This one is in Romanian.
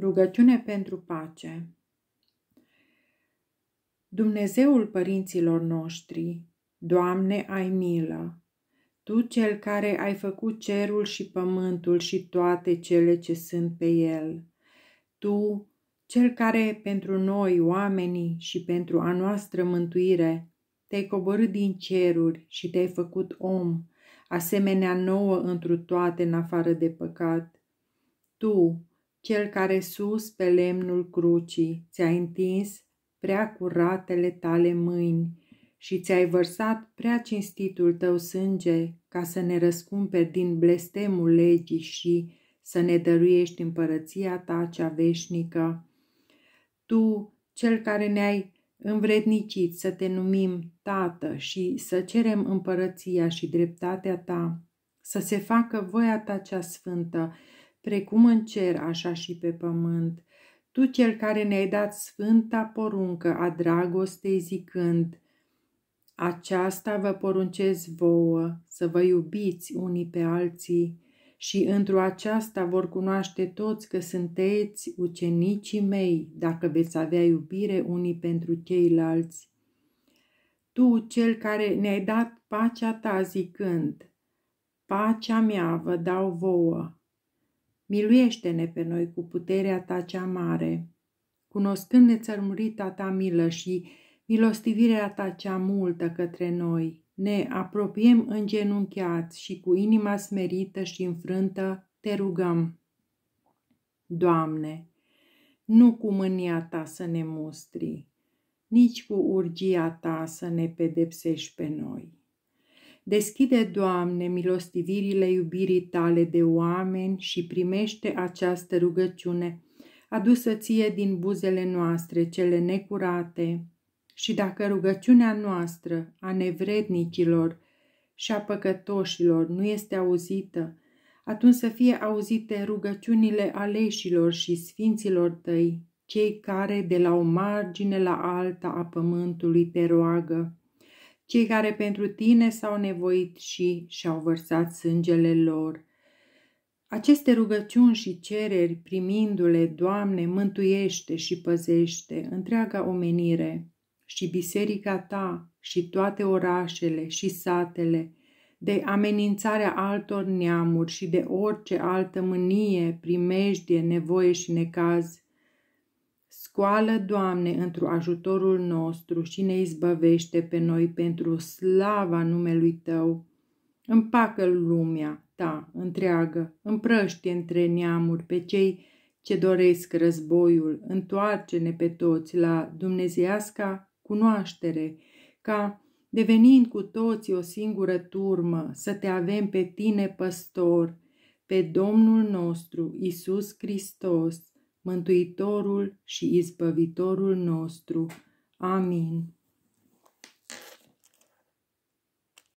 Rugăciune pentru pace Dumnezeul părinților noștri, Doamne, ai milă! Tu, cel care ai făcut cerul și pământul și toate cele ce sunt pe el, Tu, cel care pentru noi, oamenii, și pentru a noastră mântuire, te-ai coborât din ceruri și te-ai făcut om, asemenea nouă întru toate în afară de păcat. Tu, cel care sus pe lemnul crucii ți-a întins prea curatele tale mâini și ți-ai vărsat prea cinstitul tău sânge ca să ne răscumperi din blestemul legii și să ne dăruiești împărăția ta cea veșnică. Tu, cel care ne-ai învrednicit să te numim Tată și să cerem împărăția și dreptatea ta, să se facă voia ta cea sfântă, precum în cer, așa și pe pământ. Tu, cel care ne-ai dat sfânta poruncă a dragostei zicând, aceasta vă poruncesc vouă, să vă iubiți unii pe alții și într-o aceasta vor cunoaște toți că sunteți ucenicii mei, dacă veți avea iubire unii pentru ceilalți. Tu, cel care ne-ai dat pacea ta zicând, pacea mea vă dau vouă, Miluiește-ne pe noi cu puterea ta cea mare. Cunoscând nețărmurita ta milă și milostivirea ta cea multă către noi, ne apropiem îngenunchiați și cu inima smerită și înfrântă te rugăm. Doamne, nu cu mânia ta să ne mustri, nici cu urgia ta să ne pedepsești pe noi Deschide, Doamne, milostivirile iubirii tale de oameni și primește această rugăciune, adusă ție din buzele noastre cele necurate. Și dacă rugăciunea noastră a nevrednicilor și a păcătoșilor nu este auzită, atunci să fie auzite rugăciunile aleșilor și sfinților tăi, cei care de la o margine la alta a pământului te roagă cei care pentru tine s-au nevoit și și-au vărsat sângele lor. Aceste rugăciuni și cereri, primindu-le, Doamne, mântuiește și păzește întreaga omenire și biserica ta și toate orașele și satele, de amenințarea altor neamuri și de orice altă mânie, primejdie, nevoie și necaz, Scoală, Doamne, întru ajutorul nostru și ne izbăvește pe noi pentru slava numelui Tău. Împacă lumea Ta întreagă, împrăști între neamuri pe cei ce doresc războiul, întoarce-ne pe toți la dumnezeiasca cunoaștere, ca, devenind cu toții o singură turmă, să te avem pe tine păstor, pe Domnul nostru, Isus Hristos, Mântuitorul și Izbăvitorul nostru. Amin.